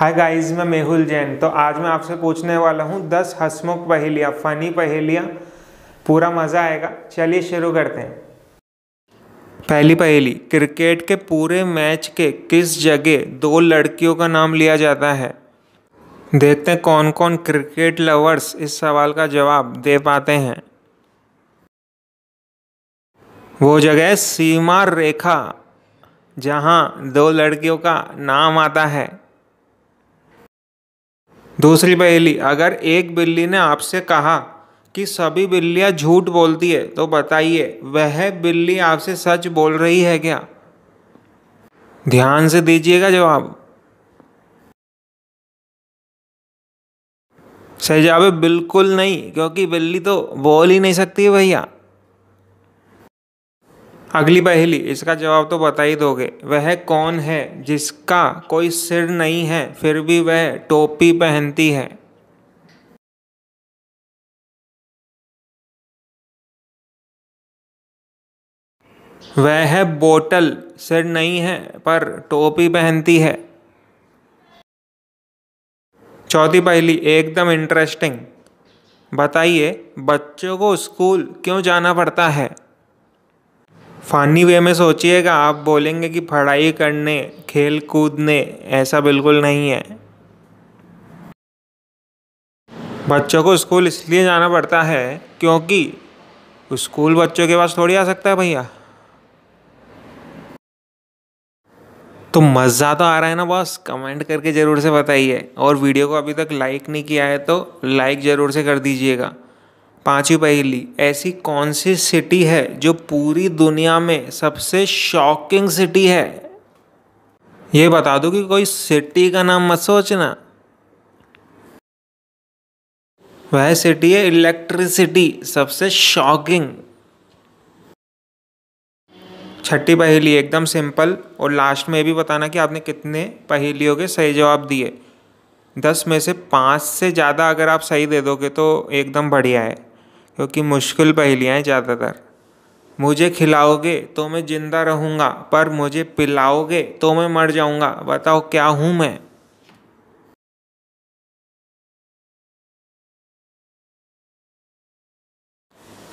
hi guys मैं मेहुल जैन तो आज मैं आपसे पूछने वाला हूँ दस हसमुख पहेलियाँ फ़नी पहेलियाँ पूरा मज़ा आएगा चलिए शुरू करते हैं पहली पहेली क्रिकेट के पूरे मैच के किस जगह दो लड़कियों का नाम लिया जाता है देखते हैं कौन कौन क्रिकेट लवर्स इस सवाल का जवाब दे पाते हैं वो जगह सीमा रेखा जहाँ दो लड़कियों का नाम आता है दूसरी पहेली अगर एक बिल्ली ने आपसे कहा कि सभी बिल्लियाँ झूठ बोलती है तो बताइए वह बिल्ली आपसे सच बोल रही है क्या ध्यान से दीजिएगा जवाब सही जवाब बिल्कुल नहीं क्योंकि बिल्ली तो बोल ही नहीं सकती भैया अगली पहली इसका जवाब तो बता ही दोगे वह कौन है जिसका कोई सिर नहीं है फिर भी वह टोपी पहनती है वह बोतल सिर नहीं है पर टोपी पहनती है चौथी पहली एकदम इंटरेस्टिंग बताइए बच्चों को स्कूल क्यों जाना पड़ता है फ़ानी वे में सोचिएगा आप बोलेंगे कि पढ़ाई करने खेल कूदने ऐसा बिल्कुल नहीं है बच्चों को स्कूल इसलिए जाना पड़ता है क्योंकि स्कूल बच्चों के पास थोड़ी आ सकता है भैया तो मज़ा तो आ रहा है ना बॉस कमेंट करके ज़रूर से बताइए और वीडियो को अभी तक लाइक नहीं किया है तो लाइक ज़रूर से कर दीजिएगा पाँचवीं पहेली ऐसी कौन सी सिटी है जो पूरी दुनिया में सबसे शॉकिंग सिटी है ये बता दो कि कोई सिटी का नाम मत सोचना वह सिटी है इलेक्ट्रिसिटी सबसे शॉकिंग छठी पहेली एकदम सिंपल और लास्ट में भी बताना कि आपने कितने पहेलियों के सही जवाब दिए दस में से पाँच से ज़्यादा अगर आप सही दे दोगे तो एकदम बढ़िया है क्योंकि मुश्किल पहेलियाँ हैं ज़्यादातर मुझे खिलाओगे तो मैं ज़िंदा रहूँगा पर मुझे पिलाओगे तो मैं मर जाऊँगा बताओ क्या हूँ मैं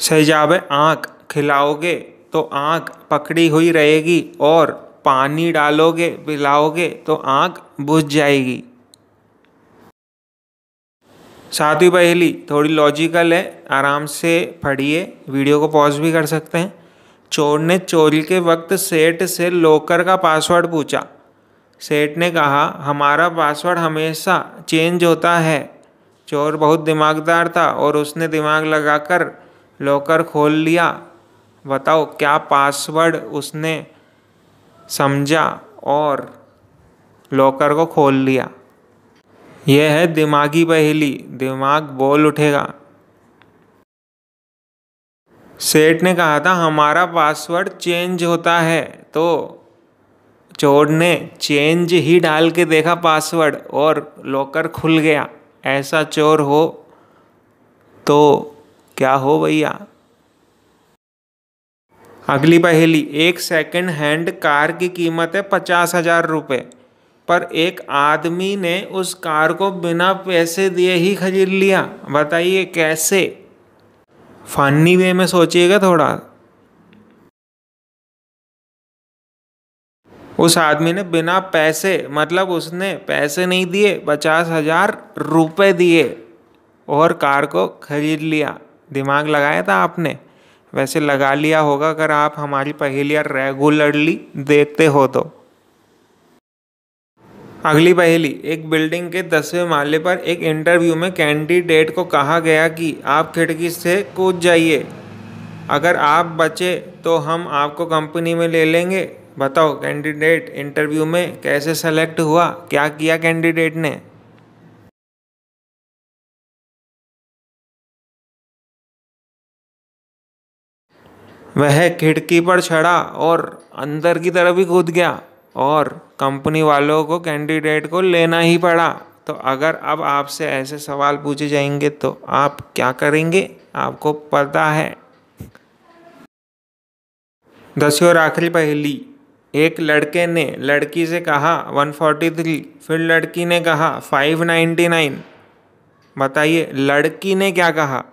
सहजाब है आँख खिलाओगे तो आँख पकड़ी हुई रहेगी और पानी डालोगे पिलाओगे तो आँख बुझ जाएगी सातवीं पहेली थोड़ी लॉजिकल है आराम से पढ़िए वीडियो को पॉज भी कर सकते हैं चोर ने चोरी के वक्त सेठ से लॉकर का पासवर्ड पूछा सेठ ने कहा हमारा पासवर्ड हमेशा चेंज होता है चोर बहुत दिमागदार था और उसने दिमाग लगाकर लॉकर खोल लिया बताओ क्या पासवर्ड उसने समझा और लॉकर को खोल लिया यह है दिमागी पहेली दिमाग बोल उठेगा सेठ ने कहा था हमारा पासवर्ड चेंज होता है तो चोर ने चेंज ही डाल के देखा पासवर्ड और लॉकर खुल गया ऐसा चोर हो तो क्या हो भैया अगली पहेली एक सेकंड हैंड कार की कीमत है पचास हजार रुपये पर एक आदमी ने उस कार को बिना पैसे दिए ही खरीद लिया बताइए कैसे फनी वे में सोचिएगा थोड़ा उस आदमी ने बिना पैसे मतलब उसने पैसे नहीं दिए पचास हजार रुपये दिए और कार को खरीद लिया दिमाग लगाया था आपने वैसे लगा लिया होगा अगर आप हमारी पहेलियाँ रेगुलरली देखते हो तो अगली पहेली एक बिल्डिंग के दसवें माले पर एक इंटरव्यू में कैंडिडेट को कहा गया कि आप खिड़की से कूद जाइए अगर आप बचे तो हम आपको कंपनी में ले लेंगे बताओ कैंडिडेट इंटरव्यू में कैसे सेलेक्ट हुआ क्या किया कैंडिडेट ने वह खिड़की पर चढ़ा और अंदर की तरफ ही कूद गया और कंपनी वालों को कैंडिडेट को लेना ही पड़ा तो अगर अब आपसे ऐसे सवाल पूछे जाएंगे तो आप क्या करेंगे आपको पता है दसवीं और आखिरी पहली एक लड़के ने लड़की से कहा 143 फिर लड़की ने कहा 599 बताइए लड़की ने क्या कहा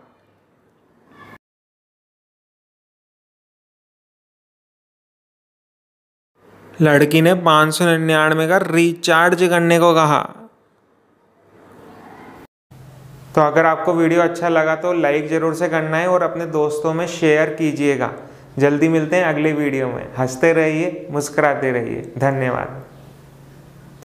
लड़की ने पाँच सौ निन्यानवे का रिचार्ज करने को कहा तो अगर आपको वीडियो अच्छा लगा तो लाइक ज़रूर से करना है और अपने दोस्तों में शेयर कीजिएगा जल्दी मिलते हैं अगले वीडियो में हंसते रहिए मुस्कुराते रहिए धन्यवाद